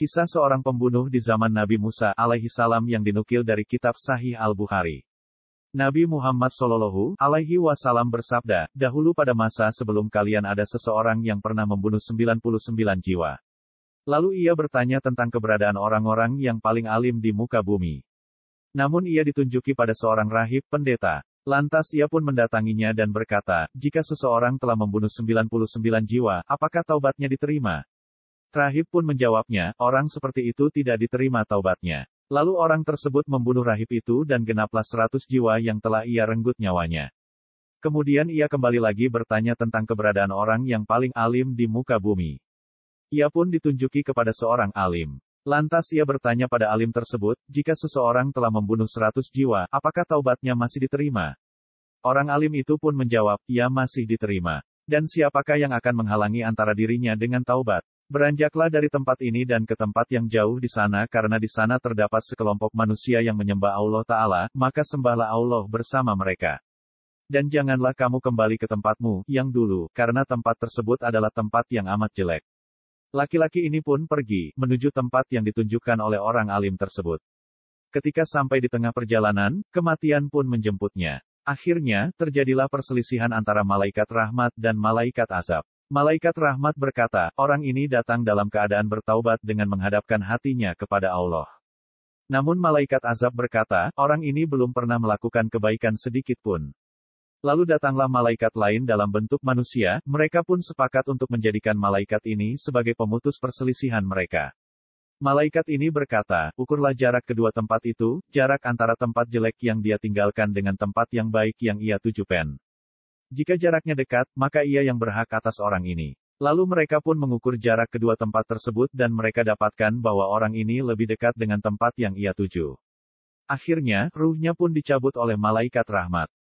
Kisah seorang pembunuh di zaman Nabi Musa alaihi salam yang dinukil dari kitab Sahih Al-Bukhari. Nabi Muhammad Shallallahu alaihi wasallam bersabda, "Dahulu pada masa sebelum kalian ada seseorang yang pernah membunuh 99 jiwa." Lalu ia bertanya tentang keberadaan orang-orang yang paling alim di muka bumi. Namun ia ditunjuki pada seorang rahib pendeta. Lantas ia pun mendatanginya dan berkata, "Jika seseorang telah membunuh 99 jiwa, apakah taubatnya diterima?" Rahib pun menjawabnya, orang seperti itu tidak diterima taubatnya. Lalu orang tersebut membunuh rahib itu dan genaplah seratus jiwa yang telah ia renggut nyawanya. Kemudian ia kembali lagi bertanya tentang keberadaan orang yang paling alim di muka bumi. Ia pun ditunjuki kepada seorang alim. Lantas ia bertanya pada alim tersebut, jika seseorang telah membunuh seratus jiwa, apakah taubatnya masih diterima? Orang alim itu pun menjawab, ia masih diterima. Dan siapakah yang akan menghalangi antara dirinya dengan taubat? Beranjaklah dari tempat ini dan ke tempat yang jauh di sana karena di sana terdapat sekelompok manusia yang menyembah Allah Ta'ala, maka sembahlah Allah bersama mereka. Dan janganlah kamu kembali ke tempatmu, yang dulu, karena tempat tersebut adalah tempat yang amat jelek. Laki-laki ini pun pergi, menuju tempat yang ditunjukkan oleh orang alim tersebut. Ketika sampai di tengah perjalanan, kematian pun menjemputnya. Akhirnya, terjadilah perselisihan antara malaikat rahmat dan malaikat azab. Malaikat rahmat berkata, orang ini datang dalam keadaan bertaubat dengan menghadapkan hatinya kepada Allah. Namun malaikat azab berkata, orang ini belum pernah melakukan kebaikan sedikit pun. Lalu datanglah malaikat lain dalam bentuk manusia, mereka pun sepakat untuk menjadikan malaikat ini sebagai pemutus perselisihan mereka. Malaikat ini berkata, ukurlah jarak kedua tempat itu, jarak antara tempat jelek yang dia tinggalkan dengan tempat yang baik yang ia tuju pen. Jika jaraknya dekat, maka ia yang berhak atas orang ini. Lalu mereka pun mengukur jarak kedua tempat tersebut dan mereka dapatkan bahwa orang ini lebih dekat dengan tempat yang ia tuju. Akhirnya, ruhnya pun dicabut oleh malaikat rahmat.